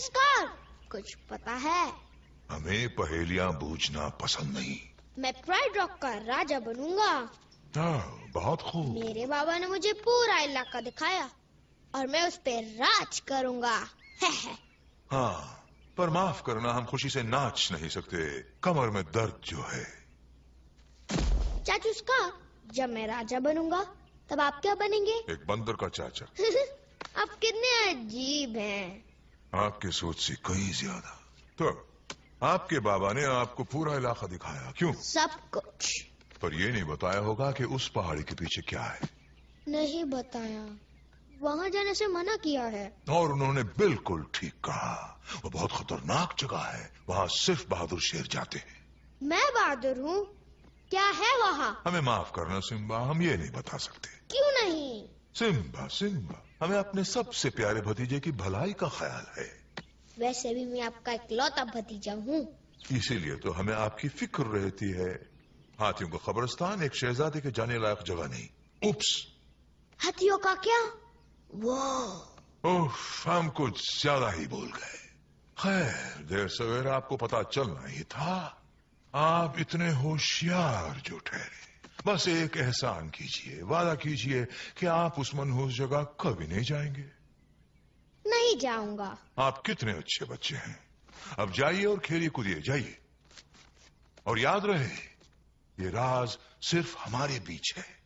तिरस्कार कुछ पता है हमें पहेलियाँ बूझना पसंद नहीं मैं प्राइड रॉक का राजा बनूंगा आ, बहुत खूब मेरे बाबा ने मुझे पूरा इलाका दिखाया और मैं उस पर राज करूंगा है है। हाँ पर माफ करना हम खुशी से नाच नहीं सकते कमर में दर्द जो है चाचू उसका जब मैं राजा बनूंगा तब आप क्या बनेंगे एक बंदर का चाचा आप कितने अजीब हैं आपके सोच से कहीं ज्यादा तो आपके बाबा ने आपको पूरा इलाका दिखाया क्यों सब कुछ पर ये नहीं बताया होगा कि उस पहाड़ी के पीछे क्या है नहीं बताया वहाँ जाने से मना किया है और उन्होंने बिल्कुल ठीक कहा वो बहुत खतरनाक जगह है वहाँ सिर्फ बहादुर शेर जाते हैं मैं बहादुर हूँ क्या है वहाँ हमें माफ करना सिम्बा हम ये नहीं बता सकते क्यों नहीं सिम्बा सिम्बा हमें अपने सबसे प्यारे भतीजे की भलाई का ख्याल है वैसे भी मैं आपका इकलौता भतीजा हूँ इसीलिए तो हमें आपकी फिक्र रहती है हाथियों का खबरस्तान एक शहजादे के जाने लायक जगह नहीं उप्स हाथियों का क्या वो उफ, हम कुछ ज्यादा ही बोल गए खैर देर सवेरा आपको पता चलना ही था आप इतने होशियार जो ठहरे बस एक एहसान कीजिए वादा कीजिए कि आप उस मनहूस जगह कभी नहीं जाएंगे नहीं जाऊंगा आप कितने अच्छे बच्चे हैं अब जाइए और खेलिए कूदिए जाइए और याद रहे ये राज सिर्फ हमारे बीच है